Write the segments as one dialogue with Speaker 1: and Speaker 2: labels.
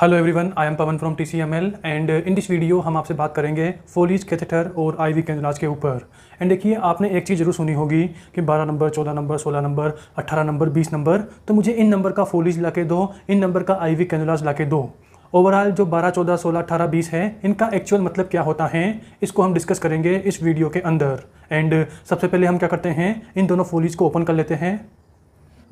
Speaker 1: hello everyone I am Pawan from T C M L and in this video हम आपसे बात करेंगे Follies catheter और आई वी कैंदलाज के ऊपर एंड देखिए आपने एक चीज़ जरूर सुनी होगी कि 12 number 14 number 16 number 18 number 20 number तो मुझे इन नंबर का फोलीज ला के दो इन नंबर का आई वी कैनलाज ला के दो ओवरऑल जो 12, 14, 16, 18, 20 है इनका एक्चुअल मतलब क्या होता है इसको हम डिस्कस करेंगे इस वीडियो के अंदर एंड uh, सबसे पहले हम क्या करते हैं इन दोनों फोलीज को ओपन कर लेते हैं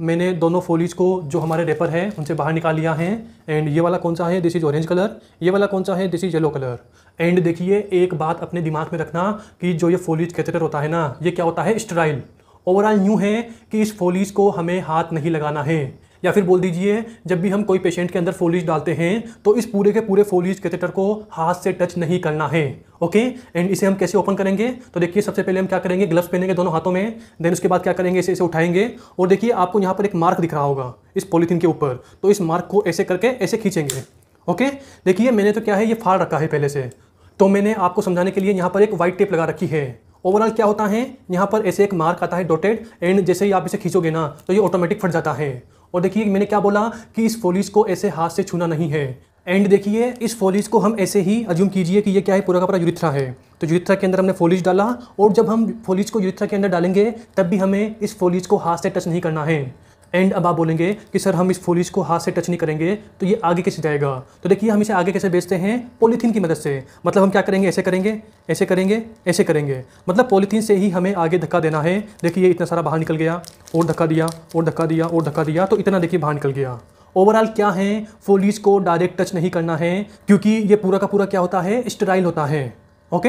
Speaker 1: मैंने दोनों फोलीज को जो हमारे रेपर हैं उनसे बाहर निकाल लिया है एंड ये वाला कौन सा है दिस इज ऑरेंज कलर ये वाला कौन सा है this is yellow colour and देखिए एक बात अपने दिमाग में रखना कि जो ये फोलीज कैथेटर होता है ना ये क्या होता है स्टराइल ओवरऑल न्यू है कि इस फोलीज को हमें हाथ नहीं लगाना है या फिर बोल दीजिए जब भी हम कोई पेशेंट के अंदर फोलिज डालते हैं तो इस पूरे के पूरे फोलिज कैथेटर को हाथ से टच नहीं करना है ओके एंड इसे हम कैसे ओपन करेंगे तो देखिए सबसे पहले हम क्या करेंगे ग्लव्स पहनेंगे दोनों हाथों में देन उसके बाद क्या करेंगे इसे इसे उठाएंगे और देखिए आपको यहाँ पर एक मार्क दिख रहा होगा इस पॉलीथीन के ऊपर तो इस मार्क को ऐसे करके ऐसे खींचेंगे ओके देखिए मैंने तो क्या है ये फाड़ रखा है पहले से तो मैंने आपको समझाने के लिए यहाँ पर एक वाइट टेप लगा रखी है ओवरऑल क्या होता है यहाँ पर ऐसे एक मार्क आता है डॉटेड एंड जैसे ही आप इसे खींचोगे ना तो ये ऑटोमेटिक फट जाता है और देखिए मैंने क्या बोला कि इस फोलिस को ऐसे हाथ से छूना नहीं है एंड देखिए इस फोलिस को हम ऐसे ही अज्यूम कीजिए कि ये क्या है पूरा का पूरा यूरिथ्रा है तो यूरिथ्रा के अंदर हमने फोलिस डाला और जब हम फोलिस को यूरिथ्रा के अंदर डालेंगे तब भी हमें इस फोलिस को हाथ से टच नहीं करना है एंड अब आप बोलेंगे कि सर हम इस फोलिज को हाथ से टच नहीं करेंगे तो ये आगे कैसे जाएगा तो देखिए हम इसे आगे कैसे बेचते हैं पॉलीथीन की मदद से मतलब हम क्या करेंगे ऐसे करेंगे ऐसे करेंगे ऐसे करेंगे मतलब पॉलीथीन से ही हमें आगे धक्का देना है देखिए ये इतना सारा बाहर निकल गया और धक्का दिया और धक्का दिया और धक्का दिया तो इतना देखिए बाहर निकल गया ओवरऑल क्या है फोलिज को डायरेक्ट टच नहीं करना है क्योंकि ये पूरा का पूरा क्या होता है स्टराइल होता है ओके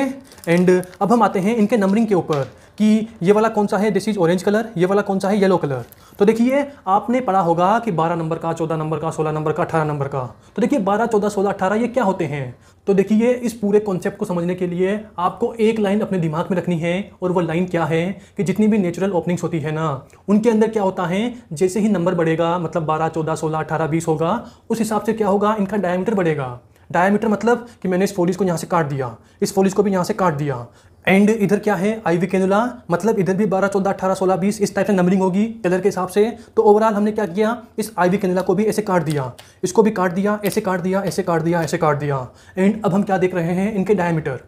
Speaker 1: एंड अब हम आते हैं इनके नंबरिंग के ऊपर कि ये वाला कौन सा है दिस इज़ ऑरेंज कलर ये वाला कौन सा है येलो कलर तो देखिए आपने पढ़ा होगा कि 12 नंबर का 14 नंबर का 16 नंबर का 18 नंबर का तो देखिए 12 14 16 18 ये क्या होते हैं तो देखिए इस पूरे कॉन्सेप्ट को समझने के लिए आपको एक लाइन अपने दिमाग में रखनी है और वो लाइन क्या है कि जितनी भी नेचुरल ओपनिंग्स होती है ना उनके अंदर क्या होता है जैसे ही नंबर बढ़ेगा मतलब बारह चौदह सोलह अठारह बीस होगा उस हिसाब से क्या होगा इनका डायमीटर बढ़ेगा डायमीटर मतलब कि मैंने इस फोलिस को यहाँ से काट दिया इस फोलिस को भी यहाँ से काट दिया एंड इधर क्या है आई वी कैनुला मतलब इधर भी 12, 14, 18, 16, 20 इस टाइप से नंबरिंग होगी कलर के हिसाब से तो ओवरऑल हमने क्या किया इस आई वी कैनुला को भी ऐसे काट दिया इसको भी काट दिया ऐसे काट दिया ऐसे काट दिया ऐसे काट दिया एंड अब हम क्या देख रहे हैं इनके डायमीटर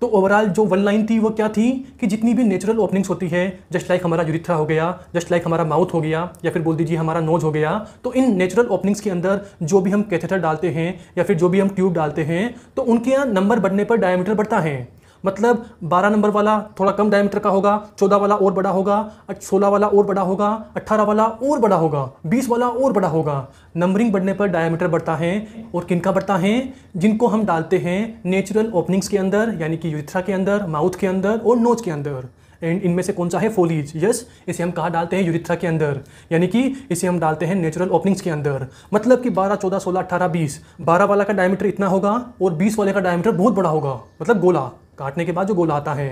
Speaker 1: तो ओवरऑल जो वन लाइन थी वो क्या थी कि जितनी भी नेचुरल ओपनिंग्स होती है जस्ट लाइक हमारा यूरिथ्रा हो गया जस्ट लाइक हमारा माउथ हो गया या फिर बोल दीजिए हमारा नोज हो गया तो इन नेचुरल ओपनिंग्स के अंदर जो भी हम कैथेटर डालते हैं या फिर जो भी हम ट्यूब डालते हैं तो उनके यहाँ नंबर बढ़ने पर डायमीटर बढ़ता है मतलब 12 नंबर वाला थोड़ा कम डायमीटर का होगा 14 वाला और बड़ा होगा 16 वाला और बड़ा होगा 18 वाला और बड़ा होगा 20 वाला और बड़ा होगा नंबरिंग बढ़ने पर डायमीटर बढ़ता है और किनका बढ़ता है जिनको हम डालते हैं नेचुरल ओपनिंग्स के अंदर यानी कि यूथ्रा के अंदर माउथ के अंदर और नोज के अंदर एंड इनमें से कौन सा है फोलीज यस इसे हम कहाँ डालते हैं यूरिथ्रा के अंदर यानी कि इसे हम डालते हैं नेचुरल ओपनिंग्स के अंदर मतलब कि 12, 14, 16, 18, 20 12 वाला का डायमीटर इतना होगा और 20 वाले का डायमीटर बहुत बड़ा होगा मतलब गोला काटने के बाद जो गोला आता है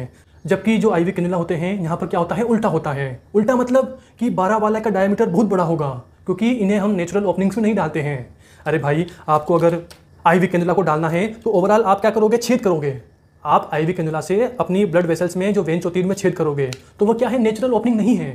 Speaker 1: जबकि जो आईवी कैनुला होते हैं यहाँ पर क्या होता है उल्टा होता है उल्टा मतलब कि बारह वाला का डायमीटर बहुत बड़ा होगा क्योंकि इन्हें हम नेचुरल ओपनिंग्स में नहीं डालते हैं अरे भाई आपको अगर आई वी को डालना है तो ओवरऑल आप क्या करोगे छेद करोगे आप आई वी से अपनी ब्लड वेसल्स में जो वेंच होती है उनमें छेद करोगे तो वो क्या है नेचुरल ओपनिंग नहीं है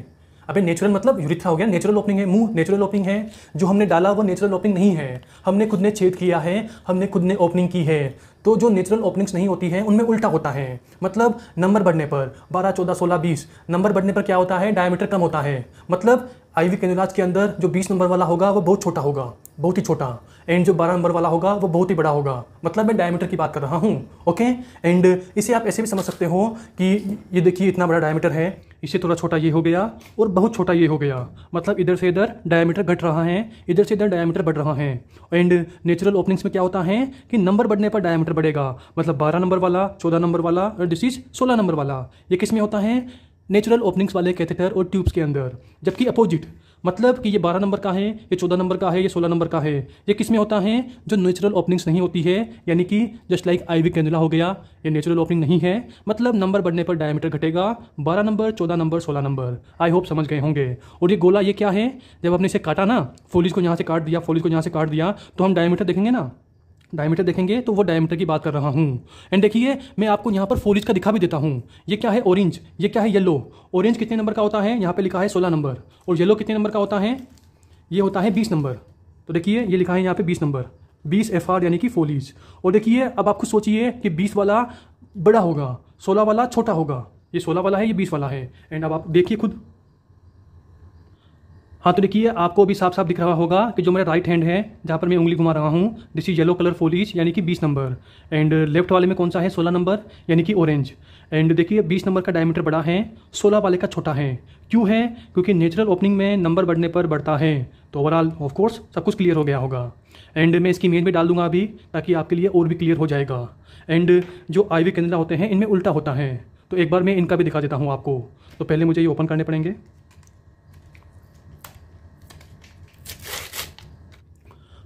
Speaker 1: अभी नेचुरल मतलब यूरिथ्रा हो गया नेचुरल ओपनिंग है मुंह नेचुरल ओपनिंग है जो हमने डाला वो नेचुरल ओपनिंग नहीं है हमने खुद ने छेद किया है हमने खुद ने ओपनिंग की है तो जो नेचुरल ओपनिंग्स नहीं होती हैं उनमें उल्टा होता है मतलब नंबर बढ़ने पर बारह चौदह सोलह बीस नंबर बढ़ने पर क्या होता है डायमीटर कम होता है मतलब आईवी कैनुलाज के अंदर जो बीस नंबर वाला होगा वो बहुत छोटा होगा बहुत ही छोटा एंड जो बारह नंबर वाला होगा वो बहुत ही बड़ा होगा मतलब मैं डायमीटर की बात कर रहा हूँ ओके एंड इसे आप ऐसे भी समझ सकते हो कि ये देखिए इतना बड़ा डायमीटर है इससे थोड़ा छोटा ये हो गया और बहुत छोटा ये हो गया मतलब इधर से इधर डायमीटर घट रहा है इधर से इधर डायमीटर बढ़ रहा है एंड नेचुरल ओपनिंग्स में क्या होता है कि नंबर बढ़ने पर डायमीटर बढ़ेगा मतलब बारह नंबर वाला चौदह नंबर वाला और दिस इज सोलह नंबर वाला ये किस में होता है नेचुरल ओपनिंग्स वाले कैथेटर और ट्यूब्स के अंदर जबकि अपोजिट मतलब कि ये बारह नंबर का है ये चौदह नंबर का है ये सोलह नंबर का है ये किस में होता है जो नेचुरल ओपनिंग्स नहीं होती है यानी कि just like I V cannula हो गया ये नेचुरल ओपनिंग नहीं है मतलब नंबर बढ़ने पर डायमीटर घटेगा बारह नंबर चौदह नंबर सोलह नंबर आई होप समझ गए होंगे और ये गोला ये क्या है जब हमने इसे काटा ना फोलिस को यहाँ से काट दिया फोलिस को यहाँ से काट दिया तो हम डायमीटर देखेंगे ना डायमीटर देखेंगे तो वो डायमीटर की बात कर रहा हूँ एंड देखिए मैं आपको यहाँ पर फोलिज का दिखा भी देता हूँ ये क्या है ऑरेंज ये क्या है येलो ऑरेंज कितने नंबर का होता है यहाँ पे लिखा है सोलह नंबर और येलो कितने नंबर का होता है ये होता है बीस नंबर तो देखिए ये लिखा है यहाँ पे बीस नंबर बीस एफ यानी कि फोलिज और देखिए अब आपको सोचिए कि बीस वाला बड़ा होगा सोलह वाला छोटा होगा ये सोलह वाला है ये बीस वाला है एंड अब आप देखिए खुद हाँ तो देखिए आपको अभी साफ साफ दिख रहा होगा कि जो मेरा राइट हैंड है जहाँ पर मैं उंगली घुमा रहा हूँ this is yellow colour Foleys यानी कि 20 नंबर एंड लेफ्ट वाले में कौन सा है 16 नंबर यानी कि ऑरेंज एंड देखिए 20 नंबर का डायमीटर बड़ा है 16 वाले का छोटा है क्यों है क्योंकि नेचुरल ओपनिंग में नंबर बढ़ने पर बढ़ता है तो ओवरऑल ऑफकोर्स सब कुछ क्लियर हो गया होगा एंड मैं इसकी इमेज भी डाल दूंगा अभी ताकि आपके लिए और भी क्लियर हो जाएगा एंड जो आई वी होते हैं इनमें उल्टा होता है तो एक बार मैं इनका भी दिखा देता हूँ आपको तो पहले मुझे ये ओपन करने पड़ेंगे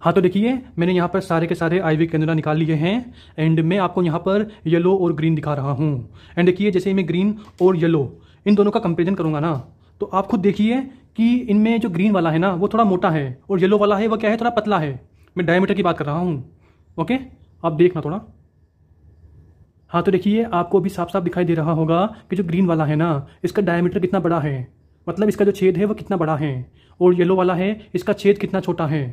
Speaker 1: हाँ तो देखिए मैंने यहाँ पर सारे के सारे आई वी कैंडिडा निकाल लिए हैं एंड मैं आपको यहाँ पर येलो और ग्रीन दिखा रहा हूँ एंड देखिए जैसे मैं ग्रीन और येलो इन दोनों का कंपेरिजन करूँगा ना तो आप खुद देखिए कि इनमें जो ग्रीन वाला है ना वो थोड़ा मोटा है और येलो वाला है वह क्या है थोड़ा पतला है मैं डायमीटर की बात कर रहा हूँ ओके आप देखना थोड़ा हाँ तो देखिए आपको अभी साफ साफ दिखाई दे रहा होगा कि जो ग्रीन वाला है ना इसका डायमीटर कितना बड़ा है मतलब इसका जो छेद है वो कितना बड़ा है और येलो वाला है इसका छेद कितना छोटा है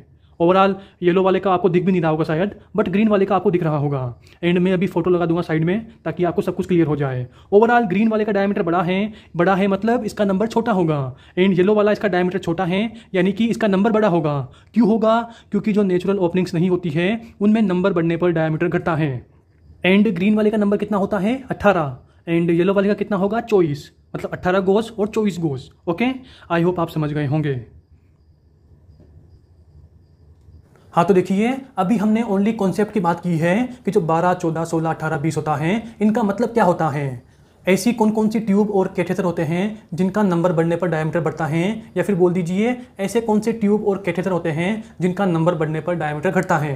Speaker 1: ओवरऑल येलो वाले का आपको दिख भी नहीं रहा होगा शायद बट ग्रीन वाले का आपको दिख रहा होगा एंड में अभी फोटो लगा दूंगा साइड में ताकि आपको सब कुछ क्लियर हो जाए ओवरऑल ग्रीन वाले का डायमीटर बड़ा है बड़ा है मतलब इसका नंबर छोटा होगा एंड येलो वाला इसका डायमीटर छोटा है यानी कि इसका नंबर बड़ा होगा क्यों होगा क्योंकि जो नेचुरल ओपनिंग्स नहीं होती है उनमें नंबर बढ़ने पर डायमीटर घटता है एंड ग्रीन वाले का नंबर कितना होता है अट्ठारह एंड येलो वाले का कितना होगा चौबीस मतलब अट्ठारह गोज और चौबीस गोज ओके आई होप आप समझ गए होंगे हाँ तो देखिए अभी हमने ओनली कॉन्सेप्ट की बात की है कि जो 12, 14, 16, 18, 20 होता है इनका मतलब क्या होता है ऐसी कौन कौन सी ट्यूब और कैथेटर होते हैं जिनका नंबर बढ़ने पर डायमीटर बढ़ता है या फिर बोल दीजिए ऐसे कौन से ट्यूब और कैथेटर होते हैं जिनका नंबर बढ़ने पर डायमीटर घटता है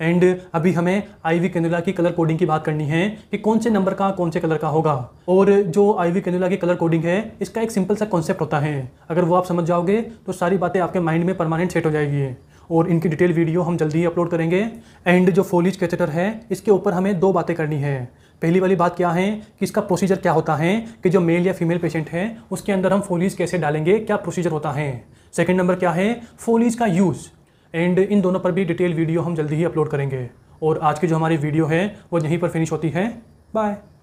Speaker 1: एंड अभी हमें वी कैनुला की कलर कोडिंग की बात करनी है कि कौन से नंबर का कौन से कलर का होगा और जो वी कैनुला की कलर कोडिंग है इसका एक सिंपल सा कॉन्सेप्ट होता है अगर वो आप समझ जाओगे तो सारी बातें आपके माइंड में परमानेंट सेट हो जाएगी और इनकी डिटेल वीडियो हम जल्दी ही अपलोड करेंगे एंड जो फोलिज कैथेटर है इसके ऊपर हमें दो बातें करनी है पहली वाली बात क्या है कि इसका प्रोसीजर क्या होता है कि जो मेल या फीमेल पेशेंट है उसके अंदर हम फोलिज कैसे डालेंगे क्या प्रोसीजर होता है सेकेंड नंबर क्या है फोलिज का यूज़ एंड इन दोनों पर भी डिटेल वीडियो हम जल्दी ही अपलोड करेंगे और आज की जो हमारी वीडियो है वो यहीं पर फिनिश होती है बाय